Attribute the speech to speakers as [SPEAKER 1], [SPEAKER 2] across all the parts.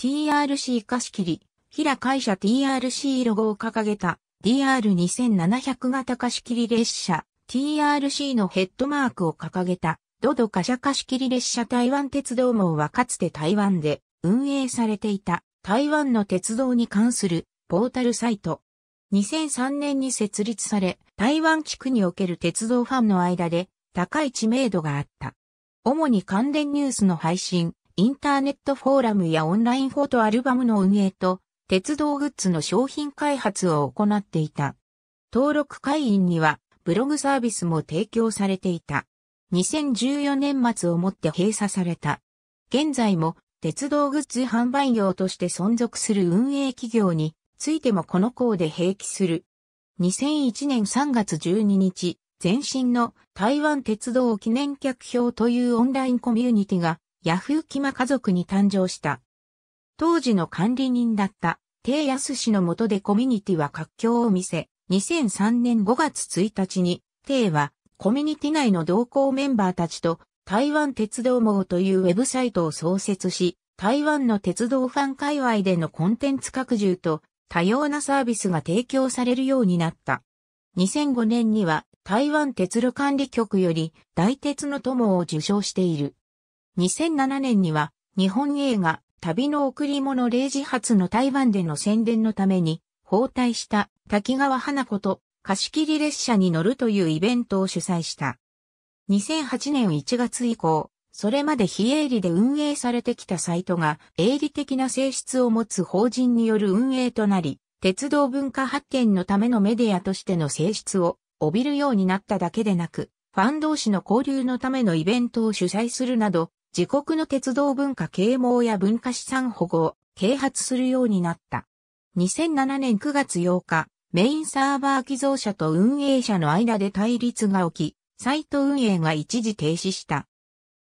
[SPEAKER 1] TRC 貸し切り、平会社 TRC ロゴを掲げた DR2700 型貸し切り列車 TRC のヘッドマークを掲げたドド貨車貸し切り列車台湾鉄道網はかつて台湾で運営されていた台湾の鉄道に関するポータルサイト。2003年に設立され、台湾地区における鉄道ファンの間で高い知名度があった。主に関連ニュースの配信、インターネットフォーラムやオンラインフォトアルバムの運営と、鉄道グッズの商品開発を行っていた。登録会員には、ブログサービスも提供されていた。2014年末をもって閉鎖された。現在も、鉄道グッズ販売業として存続する運営企業についてもこの項で併記する。2001年3月12日、前身の台湾鉄道記念客票というオンラインコミュニティがヤフーキマ家族に誕生した。当時の管理人だった、ヤス氏の下でコミュニティは活況を見せ、2003年5月1日に、イは、コミュニティ内の同行メンバーたちと、台湾鉄道網というウェブサイトを創設し、台湾の鉄道ファン界隈でのコンテンツ拡充と、多様なサービスが提供されるようになった。2005年には、台湾鉄路管理局より、大鉄の友を受賞している。2007年には日本映画旅の贈り物0時発の台湾での宣伝のために包帯した滝川花子と貸切列車に乗るというイベントを主催した。2008年1月以降、それまで非営利で運営されてきたサイトが営利的な性質を持つ法人による運営となり、鉄道文化発展のためのメディアとしての性質を帯びるようになっただけでなく、ファン同士の交流のためのイベントを主催するなど、自国の鉄道文化啓蒙や文化資産保護を啓発するようになった。2007年9月8日、メインサーバー寄贈者と運営者の間で対立が起き、サイト運営が一時停止した。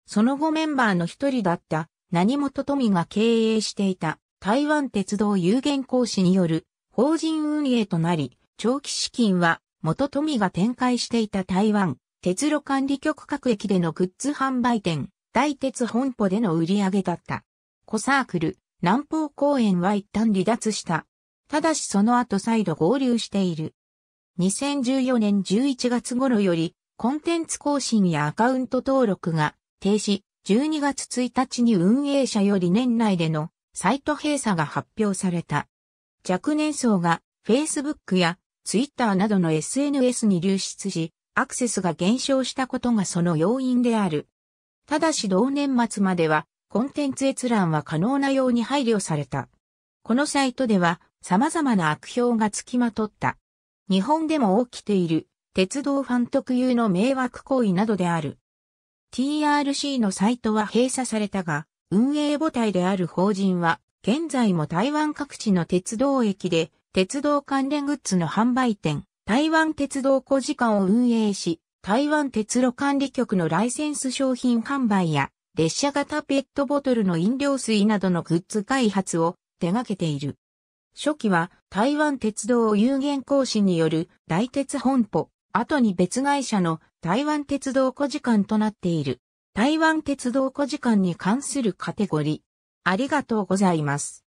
[SPEAKER 1] その後メンバーの一人だった何本富が経営していた台湾鉄道有限公司による法人運営となり、長期資金は元富が展開していた台湾鉄路管理局各駅でのグッズ販売店、大鉄本舗での売り上げだった。コサークル、南方公園は一旦離脱した。ただしその後再度合流している。2014年11月頃より、コンテンツ更新やアカウント登録が停止、12月1日に運営者より年内でのサイト閉鎖が発表された。若年層が Facebook や Twitter などの SNS に流出し、アクセスが減少したことがその要因である。ただし同年末までは、コンテンツ閲覧は可能なように配慮された。このサイトでは、様々な悪評が付きまとった。日本でも起きている、鉄道ファン特有の迷惑行為などである。TRC のサイトは閉鎖されたが、運営母体である法人は、現在も台湾各地の鉄道駅で、鉄道関連グッズの販売店、台湾鉄道小時間を運営し、台湾鉄路管理局のライセンス商品販売や、列車型ペットボトルの飲料水などのグッズ開発を手掛けている。初期は台湾鉄道有限公司による大鉄本舗、後に別会社の台湾鉄道小時間となっている。台湾鉄道小時間に関するカテゴリー。ありがとうございます。